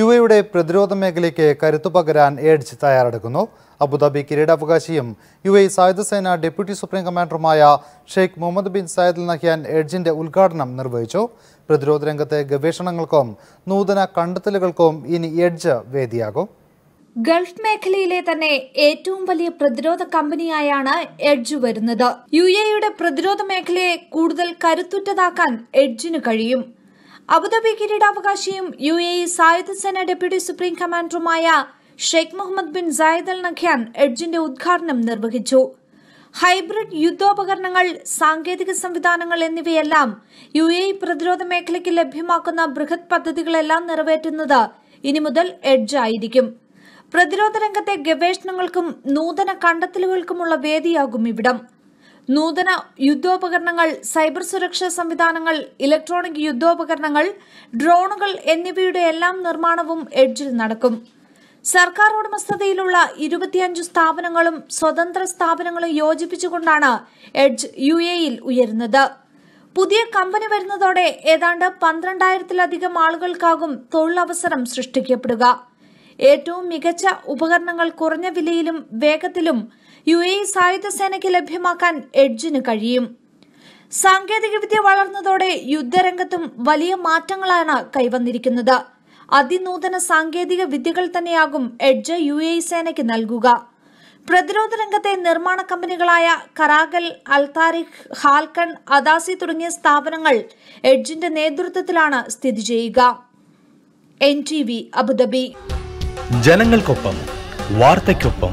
U എയുടെ പ്രതിരോധ മേഖലയ്ക്ക് കരുത്തു പകരാൻ എഡ്ജ് തയ്യാറെടുക്കുന്നു അബുദാബി കിരീടാവകാശിയും യു എ സായുധസേന ഡെപ്യൂട്ടി സുപ്രീം കമാൻഡറുമായ Sheikh Mohammed bin Zayed Nahyan എഡ്ജിന്റെ ഉദ്ഘാടനം നിർവഹിച്ചു പ്രതിരോധ രംഗത്തെ ഗവേഷണങ്ങൾക്കും നൂതന കണ്ടെത്തലുകൾക്കും ഇനി എഡ്ജ് വേദിയാകും ഗൾഫ് മേഖലയിലെ തന്നെ ഏറ്റവും വലിയ പ്രതിരോധ കമ്പനിയായാണ് എഡ്ജ് വരുന്നത് യു എയുടെ പ്രതിരോധ മേഖലയെ കൂടുതൽ കരുത്തുറ്റതാക്കാൻ എഡ്ജിന് കഴിയും അബുദാബി കിരീടാവകാശിയും യു എ ഇ സായുധ സേന ഡെപ്യൂട്ടി സുപ്രീം കമാൻഡറുമായ Sheikh Mohammed bin Zayed al നഖ്യാൻ എഡ്ജിന്റെ ഉദ്ഘാടനം നിർവഹിച്ചു ഹൈബ്രിഡ് യുദ്ധോപകരണങ്ങൾ സാങ്കേതിക സംവിധാനങ്ങൾ എന്നിവയെല്ലാം യു എ പ്രതിരോധ മേഖലയ്ക്ക് ലഭ്യമാക്കുന്ന ബൃഹത് പദ്ധതികളെല്ലാം നിറവേറ്റുന്നത് ഇനി മുതൽ എഡ്ജ് ആയിരിക്കും പ്രതിരോധ രംഗത്തെ ഗവേഷണങ്ങൾക്കും നൂതന കണ്ടെത്തലുകൾക്കുമുള്ള വേദിയാകും ഇവിടം നൂതന യുദ്ധോപകരണങ്ങൾ സൈബർ സുരക്ഷാ സംവിധാനങ്ങൾ ഇലക്ട്രോണിക് യുദ്ധോപകരണങ്ങൾ ഡ്രോണുകൾ എന്നിവയുടെ എല്ലാം നിർമ്മാണവും എഡ്ജിൽ നടക്കും സർക്കാർ ഉടമസ്ഥതയിലുള്ള ഇരുപത്തിയഞ്ച് സ്ഥാപനങ്ങളും സ്വതന്ത്ര സ്ഥാപനങ്ങളും യോജിപ്പിച്ചുകൊണ്ടാണ് എഡ്ജ് യു എയിൽ ഉയരുന്നത് പുതിയ കമ്പനി വരുന്നതോടെ ഏതാണ്ട് പന്ത്രണ്ടായിരത്തിലധികം ആളുകൾക്കാകും തൊഴിലവസരം സൃഷ്ടിക്കപ്പെടുക ഏറ്റവും മികച്ച ഉപകരണങ്ങൾ കുറഞ്ഞ വിലയിലും വേഗത്തിലും യു എ സായുധ സേനയ്ക്ക് ലഭ്യമാക്കാൻ എഡ്ജിന് കഴിയും സാങ്കേതികവിദ്യ വളർന്നതോടെ യുദ്ധരംഗത്തും വലിയ മാറ്റങ്ങളാണ് കൈവന്നിരിക്കുന്നത് അതിനൂതന സാങ്കേതിക വിദ്യകൾ തന്നെയാകും എഡ്ജ് യു എ സേനയ്ക്ക് നൽകുക പ്രതിരോധ രംഗത്തെ നിർമ്മാണ കമ്പനികളായ കറാഗൽ അൽതാരിഖ് ഹാൽക്കൺ അദാസി തുടങ്ങിയ സ്ഥാപനങ്ങൾ എഡ്ജിന്റെ നേതൃത്വത്തിലാണ് സ്ഥിതി ചെയ്യുക അബുദാബി ജനങ്ങൾക്കൊപ്പം വാർത്തയ്ക്കൊപ്പം